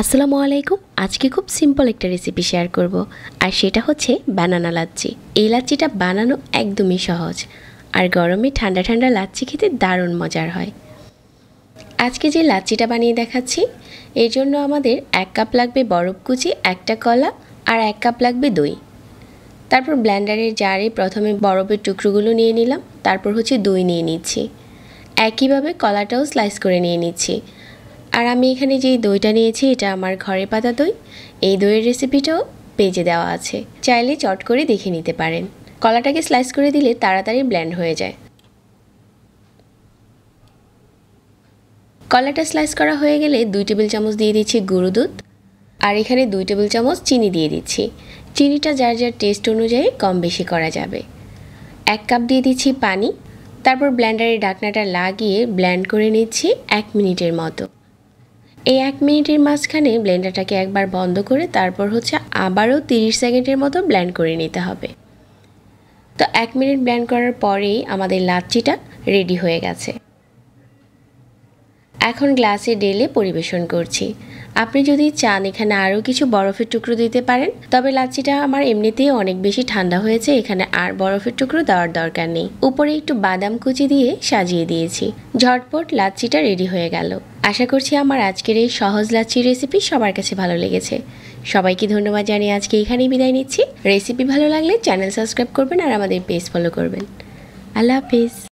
আসসালামু আলাইকুম আজকে খুব সিম্পল একটা রেসিপি শেয়ার করব আর সেটা হচ্ছে বানানা লাচ্ছি এই লাচ্চিটা বানানো একদমই সহজ আর গরমে ঠান্ডা ঠান্ডা লাচ্ছি খেতে দারুণ মজার হয় আজকে যে লাচ্চিটা বানিয়ে দেখাচ্ছি এর জন্য আমাদের এক কাপ লাগবে বরফ কুচি একটা কলা আর এক কাপ লাগবে দই তারপর ব্ল্যান্ডারের জারে প্রথমে বরফের টুকরোগুলো নিয়ে নিলাম তারপর হচ্ছে দই নিয়ে নিচ্ছি একইভাবে কলাটাও স্লাইস করে নিয়ে নিচ্ছি আর আমি এখানে যেই দইটা নিয়েছি এটা আমার ঘরে পাতা দই এই দইয়ের রেসিপিটাও পেজে দেওয়া আছে চাইলে চট করে দেখে নিতে পারেন কলাটাকে স্লাইস করে দিলে তাড়াতাড়ি ব্ল্যান্ড হয়ে যায় কলাটা স্লাইস করা হয়ে গেলে দুই টেবিল চামচ দিয়ে দিচ্ছি গুঁড়ো দুধ আর এখানে দুই টেবিল চামচ চিনি দিয়ে দিচ্ছি চিনিটা যার যার টেস্ট অনুযায়ী কম বেশি করা যাবে এক কাপ দিয়ে দিচ্ছি পানি তারপর ব্ল্যান্ডারে ডাকনাটা লাগিয়ে ব্ল্যান্ড করে নিচ্ছি এক মিনিটের মতো এই এক মিনিটের মাঝখানে ব্লেন্ডারটাকে একবার বন্ধ করে তারপর হচ্ছে আবারও 30 সেকেন্ডের মতো ব্ল্যান্ড করে নিতে হবে তো এক মিনিট ব্ল্যান্ড করার পরেই আমাদের লাচ্চিটা রেডি হয়ে গেছে এখন গ্লাসে ডেলে পরিবেশন করছি আপনি যদি চান এখানে আরও কিছু বরফের টুকরো দিতে পারেন তবে লাচ্ছিটা আমার এমনিতেই অনেক বেশি ঠান্ডা হয়েছে এখানে আর বরফের টুকরো দেওয়ার দরকার নেই উপরে একটু বাদাম কুচি দিয়ে সাজিয়ে দিয়েছি ঝটপট লাচ্ছিটা রেডি হয়ে গেল আশা করছি আমার আজকের এই সহজ লাচ্ছি রেসিপি সবার কাছে ভালো লেগেছে সবাইকে ধন্যবাদ জানিয়ে আজকে এখানেই বিদায় নিচ্ছি রেসিপি ভালো লাগলে চ্যানেল সাবস্ক্রাইব করবেন আর আমাদের পেজ ফলো করবেন আল্লাহ হাফিজ